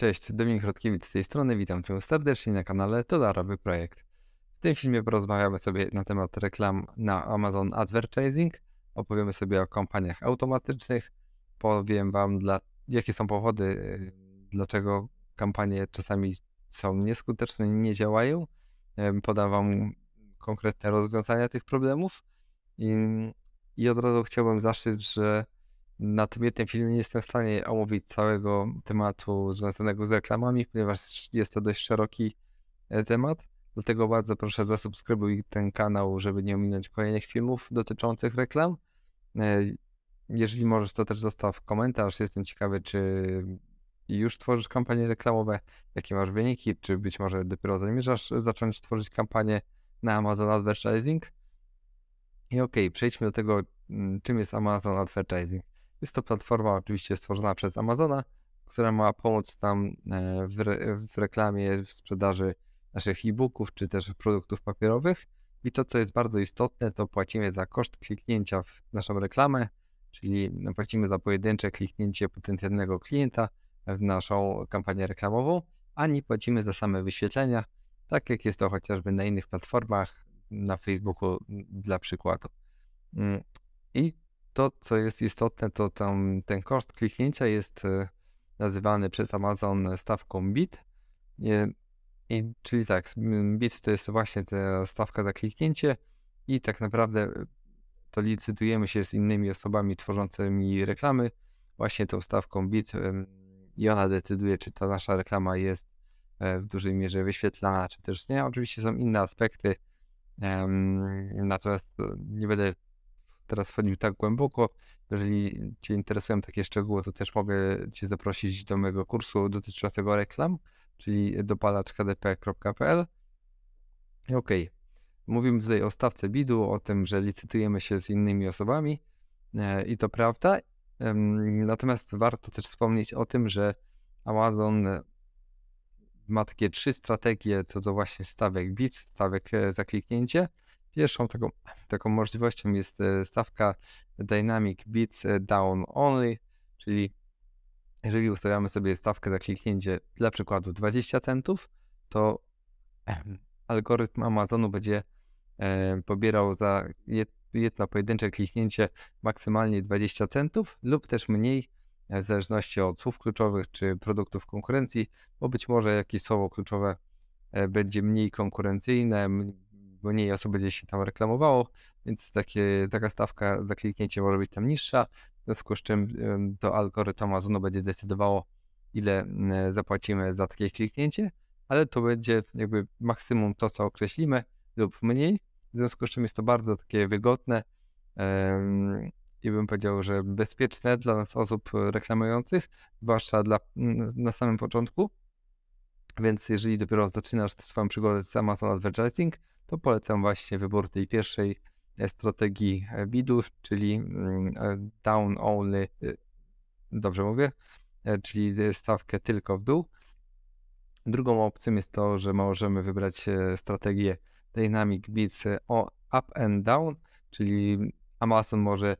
Cześć, Dominik Rodkiewicz z tej strony, witam Cię serdecznie na kanale Dolarowy Projekt. W tym filmie porozmawiamy sobie na temat reklam na Amazon Advertising, opowiemy sobie o kampaniach automatycznych, powiem Wam dla, jakie są powody, y, dlaczego kampanie czasami są nieskuteczne, nie działają, e, podam Wam konkretne rozwiązania tych problemów i, i od razu chciałbym zaszczyt, że na tym jednym filmie nie jestem w stanie omówić całego tematu związanego z reklamami, ponieważ jest to dość szeroki e, temat. Dlatego bardzo proszę zasubskrybuj ten kanał, żeby nie ominąć kolejnych filmów dotyczących reklam. E, jeżeli możesz, to też zostaw komentarz. Jestem ciekawy, czy już tworzysz kampanie reklamowe, jakie masz wyniki, czy być może dopiero zamierzasz zacząć tworzyć kampanię na Amazon Advertising. I okej, okay, przejdźmy do tego, mm, czym jest Amazon Advertising. Jest to platforma oczywiście stworzona przez Amazona, która ma pomóc nam e, w, re, w reklamie, w sprzedaży naszych e-booków czy też produktów papierowych. I to, co jest bardzo istotne, to płacimy za koszt kliknięcia w naszą reklamę, czyli no, płacimy za pojedyncze kliknięcie potencjalnego klienta w naszą kampanię reklamową, a nie płacimy za same wyświetlenia, tak jak jest to chociażby na innych platformach, na Facebooku dla przykładu. Mm, I to, co jest istotne, to tam ten koszt kliknięcia jest e, nazywany przez Amazon stawką bit. I, czyli tak, bit to jest właśnie ta stawka za kliknięcie i tak naprawdę e, to licytujemy się z innymi osobami tworzącymi reklamy właśnie tą stawką bit e, i ona decyduje, czy ta nasza reklama jest w dużej mierze wyświetlana, czy też nie. Oczywiście są inne aspekty, natomiast nie będę teraz wchodzimy tak głęboko. Jeżeli Cię interesują takie szczegóły, to też mogę Cię zaprosić do mojego kursu dotyczącego reklam, czyli dopalaczkdp.pl. OK. Mówimy tutaj o stawce bidu, o tym, że licytujemy się z innymi osobami e, i to prawda. Natomiast warto też wspomnieć o tym, że Amazon ma takie trzy strategie co do właśnie stawek bid, stawek e, za kliknięcie. Pierwszą taką, taką możliwością jest e, stawka Dynamic Bits e, Down Only, czyli jeżeli ustawiamy sobie stawkę za kliknięcie dla przykładu 20 centów, to algorytm Amazonu będzie e, pobierał za jedno pojedyncze kliknięcie maksymalnie 20 centów lub też mniej w zależności od słów kluczowych czy produktów konkurencji, bo być może jakieś słowo kluczowe będzie mniej konkurencyjne, mniej osób będzie się tam reklamowało, więc takie, taka stawka za kliknięcie może być tam niższa, w związku z czym to algorytm Amazonu będzie decydowało, ile mm, e, zapłacimy za takie kliknięcie, ale to będzie jakby maksimum to, co określimy lub mniej, w związku z czym jest to bardzo takie wygodne i bym powiedział, że bezpieczne dla nas osób e, reklamujących, zwłaszcza dla, mm, na samym początku. Więc jeżeli dopiero zaczynasz swoją przygodę z Amazon Advertising, to polecam właśnie wybór tej pierwszej e, strategii e, bidów, czyli mm, e, down only, dobrze mówię, czyli stawkę tylko w dół. Drugą opcją jest to, że możemy wybrać strategię Dynamic o up and down, czyli Amazon może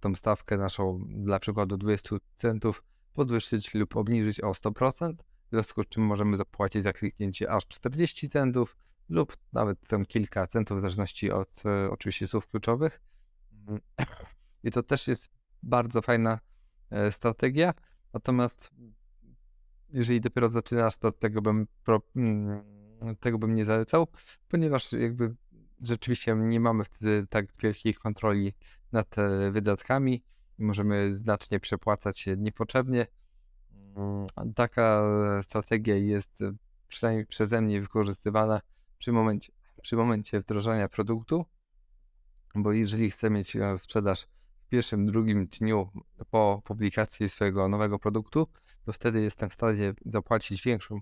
tą stawkę naszą dla przykładu 20 centów podwyższyć lub obniżyć o 100%, w związku z czym możemy zapłacić za kliknięcie aż 40 centów, lub nawet tam kilka centów, w zależności od e, oczywiście słów kluczowych. Mm, I to też jest bardzo fajna e, strategia. Natomiast jeżeli dopiero zaczynasz, to tego bym, pro, mm, tego bym nie zalecał, ponieważ jakby rzeczywiście nie mamy wtedy tak wielkiej kontroli nad e, wydatkami i możemy znacznie przepłacać się niepotrzebnie. Mm, taka strategia jest przynajmniej przeze mnie wykorzystywana przy momencie, przy momencie wdrożenia produktu, bo jeżeli chcę mieć e, sprzedaż w pierwszym, drugim dniu po publikacji swojego nowego produktu, to wtedy jestem w stanie zapłacić większą,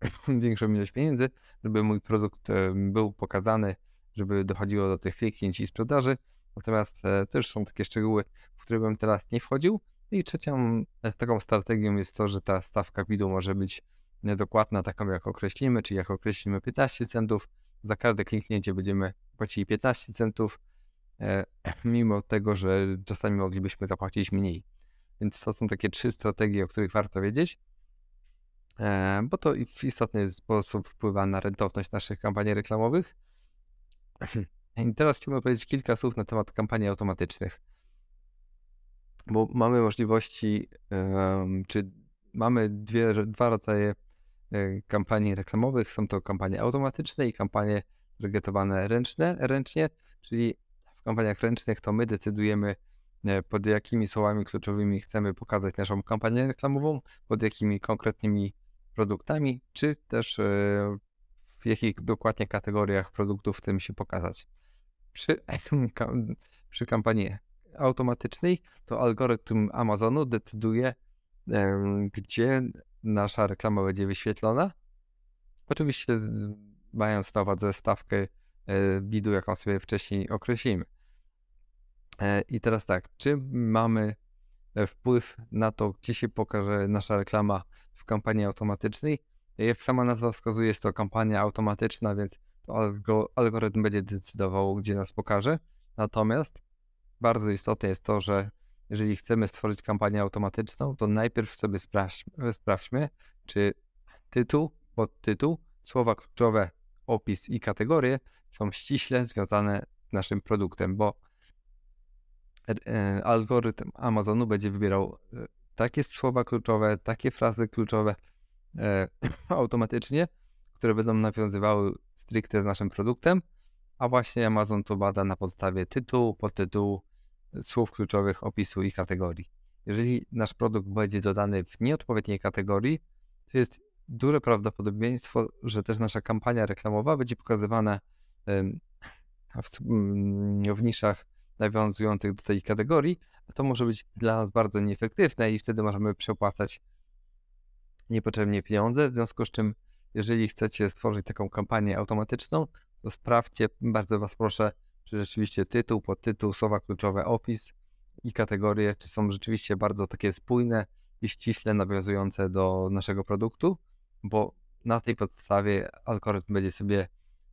większą ilość pieniędzy, żeby mój produkt e, był pokazany, żeby dochodziło do tych kliknięć i sprzedaży. Natomiast e, też są takie szczegóły, w które bym teraz nie wchodził. I trzecią taką strategią jest to, że ta stawka widu może być niedokładna, taką jak określimy, czyli jak określimy 15 centów, za każde kliknięcie będziemy płacili 15 centów, e, mimo tego, że czasami moglibyśmy zapłacić mniej. Więc to są takie trzy strategie, o których warto wiedzieć, e, bo to w istotny sposób wpływa na rentowność naszych kampanii reklamowych. I teraz chciałbym powiedzieć kilka słów na temat kampanii automatycznych, bo mamy możliwości, czy mamy dwie, dwa rodzaje E, kampanii reklamowych. Są to kampanie automatyczne i kampanie targetowane ręczne, ręcznie, czyli w kampaniach ręcznych to my decydujemy, e, pod jakimi słowami kluczowymi chcemy pokazać naszą kampanię reklamową, pod jakimi konkretnymi produktami, czy też e, w jakich dokładnie kategoriach produktów chcemy się pokazać. Przy, przy kampanii automatycznej to algorytm Amazonu decyduje, gdzie nasza reklama będzie wyświetlona. Oczywiście mając na uwadze stawkę e, bidu, jaką sobie wcześniej określimy. E, I teraz tak, czy mamy e, wpływ na to, gdzie się pokaże nasza reklama w kampanii automatycznej? Jak sama nazwa wskazuje, jest to kampania automatyczna, więc to algorytm będzie decydował, gdzie nas pokaże. Natomiast bardzo istotne jest to, że jeżeli chcemy stworzyć kampanię automatyczną, to najpierw sobie sprawdźmy, sprawdźmy czy tytuł, podtytuł, słowa kluczowe, opis i kategorie są ściśle związane z naszym produktem, bo e, algorytm Amazonu będzie wybierał e, takie słowa kluczowe, takie frazy kluczowe e, automatycznie, które będą nawiązywały stricte z naszym produktem, a właśnie Amazon to bada na podstawie tytułu, podtytułu, słów kluczowych, opisu i kategorii. Jeżeli nasz produkt będzie dodany w nieodpowiedniej kategorii, to jest duże prawdopodobieństwo, że też nasza kampania reklamowa będzie pokazywana w, w niszach nawiązujących do tej kategorii, a to może być dla nas bardzo nieefektywne i wtedy możemy przepłacać niepotrzebnie pieniądze. W związku z czym, jeżeli chcecie stworzyć taką kampanię automatyczną, to sprawdźcie, bardzo Was proszę, czy rzeczywiście tytuł, podtytuł, słowa kluczowe, opis i kategorie, czy są rzeczywiście bardzo takie spójne i ściśle nawiązujące do naszego produktu, bo na tej podstawie algorytm będzie sobie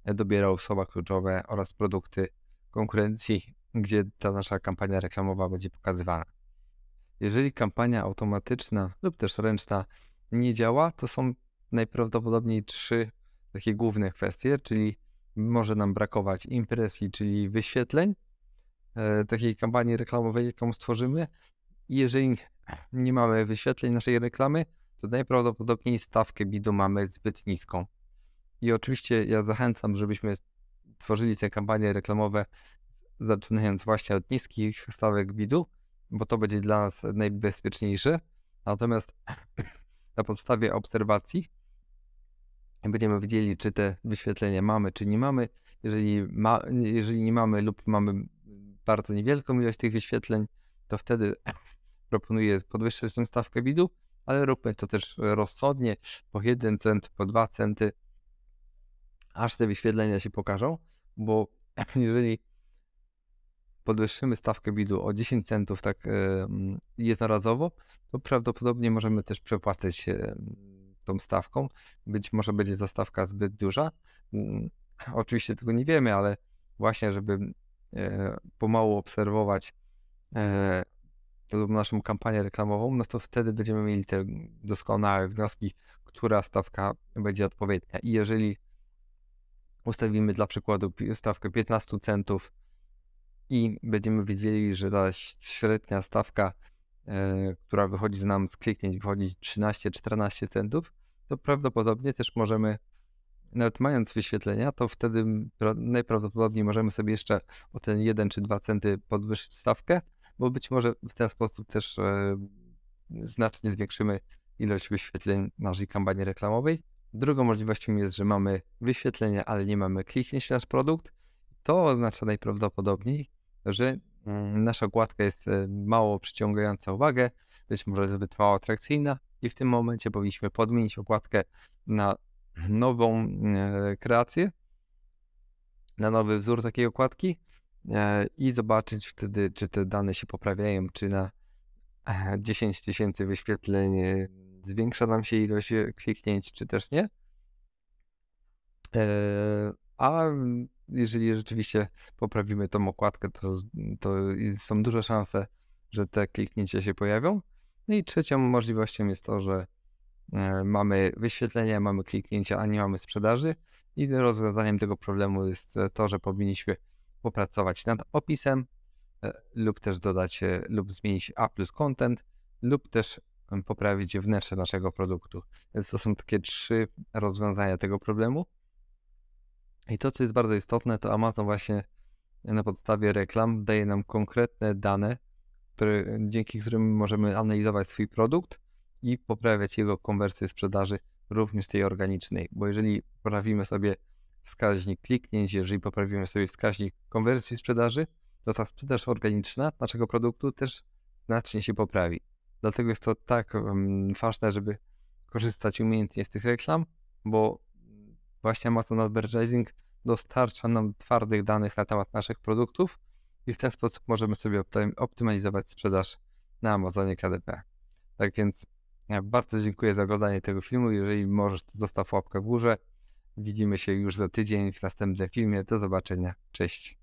dobierał słowa kluczowe oraz produkty konkurencji, gdzie ta nasza kampania reklamowa będzie pokazywana. Jeżeli kampania automatyczna lub też ręczna nie działa, to są najprawdopodobniej trzy takie główne kwestie, czyli może nam brakować impresji, czyli wyświetleń e, takiej kampanii reklamowej, jaką stworzymy. I jeżeli nie mamy wyświetleń naszej reklamy, to najprawdopodobniej stawkę bidu mamy zbyt niską. I oczywiście ja zachęcam, żebyśmy tworzyli te kampanie reklamowe, zaczynając właśnie od niskich stawek bidu, bo to będzie dla nas najbezpieczniejsze. Natomiast na podstawie obserwacji będziemy wiedzieli, czy te wyświetlenia mamy, czy nie mamy. Jeżeli, ma, jeżeli nie mamy lub mamy bardzo niewielką ilość tych wyświetleń, to wtedy proponuję podwyższyć tę stawkę widu, ale róbmy to też rozsądnie, po 1 cent, po 2 centy, aż te wyświetlenia się pokażą, bo jeżeli podwyższymy stawkę widu o 10 centów tak jednorazowo, to prawdopodobnie możemy też przepłacać tą stawką. Być może będzie to stawka zbyt duża. Mm, oczywiście tego nie wiemy, ale właśnie, żeby e, pomału obserwować e, naszą kampanię reklamową, no to wtedy będziemy mieli te doskonałe wnioski, która stawka będzie odpowiednia. I jeżeli ustawimy dla przykładu stawkę 15 centów i będziemy wiedzieli, że ta średnia stawka E, która wychodzi z nam z kliknięć, wychodzi 13-14 centów, to prawdopodobnie też możemy, nawet mając wyświetlenia, to wtedy najprawdopodobniej możemy sobie jeszcze o ten 1 czy 2 centy podwyższyć stawkę, bo być może w ten sposób też e, znacznie zwiększymy ilość wyświetleń naszej kampanii reklamowej. Drugą możliwością jest, że mamy wyświetlenia, ale nie mamy kliknięć w nasz produkt. To oznacza najprawdopodobniej, że Mm, nasza okładka jest e, mało przyciągająca uwagę, być może zbyt mało atrakcyjna i w tym momencie powinniśmy podmienić okładkę na nową e, kreację, na nowy wzór takiej okładki e, i zobaczyć wtedy, czy te dane się poprawiają, czy na 10 tysięcy wyświetleń zwiększa nam się ilość kliknięć, czy też nie. A jeżeli rzeczywiście poprawimy tą okładkę, to, to są duże szanse, że te kliknięcia się pojawią. No i trzecią możliwością jest to, że e, mamy wyświetlenia, mamy kliknięcia, a nie mamy sprzedaży. I rozwiązaniem tego problemu jest e, to, że powinniśmy popracować nad opisem e, lub też dodać lub zmienić A plus content lub też poprawić wnętrze naszego produktu. Więc to są takie trzy rozwiązania tego problemu. I to, co jest bardzo istotne, to Amazon właśnie na podstawie reklam daje nam konkretne dane, które, dzięki którym możemy analizować swój produkt i poprawiać jego konwersję sprzedaży również tej organicznej. Bo jeżeli poprawimy sobie wskaźnik kliknięć, jeżeli poprawimy sobie wskaźnik konwersji sprzedaży, to ta sprzedaż organiczna naszego produktu też znacznie się poprawi. Dlatego jest to tak um, ważne, żeby korzystać umiejętnie z tych reklam, bo Właśnie Amazon Advertising dostarcza nam twardych danych na temat naszych produktów i w ten sposób możemy sobie optymalizować sprzedaż na Amazonie KDP. Tak więc e, bardzo dziękuję za oglądanie tego filmu. Jeżeli możesz, to zostaw łapkę w górze. Widzimy się już za tydzień w następnym filmie. Do zobaczenia. Cześć.